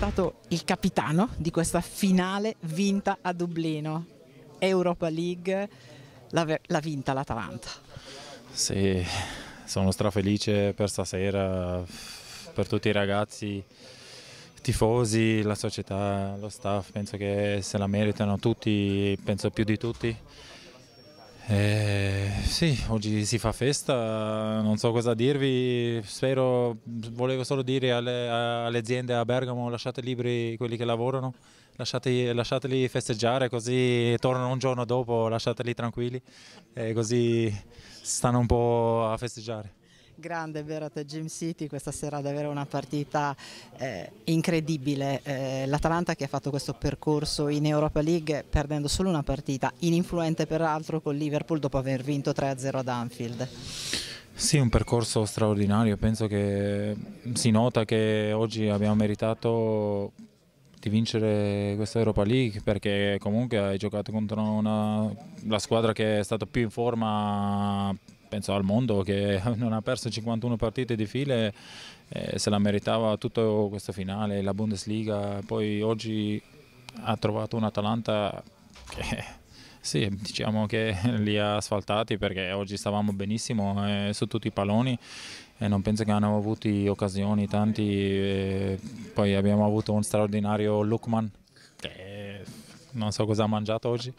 stato il capitano di questa finale vinta a Dublino, Europa League, l'ha vinta l'Atalanta. Sì, sono strafelice per stasera, per tutti i ragazzi, tifosi, la società, lo staff, penso che se la meritano tutti, penso più di tutti. Eh, sì, oggi si fa festa, non so cosa dirvi, spero, volevo solo dire alle, alle aziende a Bergamo lasciate liberi quelli che lavorano, lasciate, lasciateli festeggiare così tornano un giorno dopo, lasciateli tranquilli e così stanno un po' a festeggiare. Grande Berat Gym City, questa sera davvero una partita eh, incredibile. Eh, L'Atalanta che ha fatto questo percorso in Europa League perdendo solo una partita, ininfluente peraltro con Liverpool dopo aver vinto 3-0 ad Anfield. Sì, un percorso straordinario, penso che si nota che oggi abbiamo meritato di vincere questa Europa League perché comunque hai giocato contro una, la squadra che è stata più in forma penso al mondo che non ha perso 51 partite di file eh, se la meritava tutto questo finale, la Bundesliga, poi oggi ha trovato un Atalanta che sì, diciamo che li ha asfaltati perché oggi stavamo benissimo eh, su tutti i palloni e eh, non penso che hanno avuto occasioni tanti, eh, poi abbiamo avuto un straordinario Lukman che non so cosa ha mangiato oggi,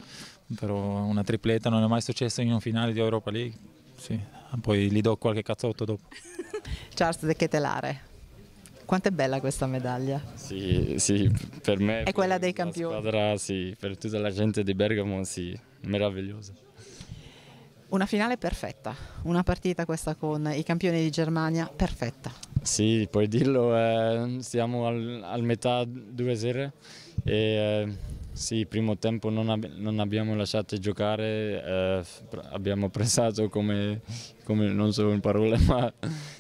però una tripletta non è mai successa in un finale di Europa League sì. Ah, poi gli do qualche cazzotto dopo. Charles De Chetelare. Quanto è bella questa medaglia? Sì, sì per me. È quella dei campioni. Squadra, sì, per tutta la gente di Bergamo, sì, meravigliosa. Una finale perfetta, una partita questa con i campioni di Germania perfetta. Sì, puoi dirlo, eh, siamo al, al metà 2-0 e eh, sì, primo tempo non, ab non abbiamo lasciato giocare, eh, abbiamo pressato come, come, non so in parole, ma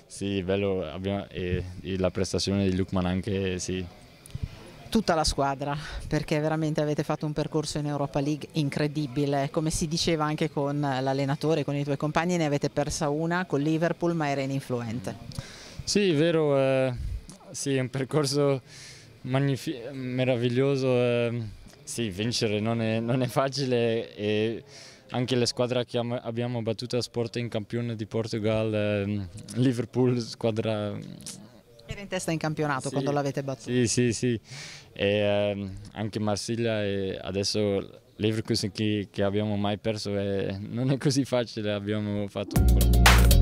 sì, bello, abbiamo, e, e la prestazione di Lukman anche sì. Tutta la squadra, perché veramente avete fatto un percorso in Europa League incredibile, come si diceva anche con l'allenatore, con i tuoi compagni, ne avete persa una con Liverpool, ma era ininfluente. Sì, è vero, eh, sì, è un percorso meraviglioso. Eh, sì, vincere non è, non è facile e anche la squadra che abbiamo battuto a Sport in campione di Portugal, eh, Liverpool, squadra... Era in testa in campionato sì, quando l'avete battuto. Sì, sì, sì. E, eh, anche Marsiglia e adesso Leverkusen che, che abbiamo mai perso è, non è così facile, abbiamo fatto un po'.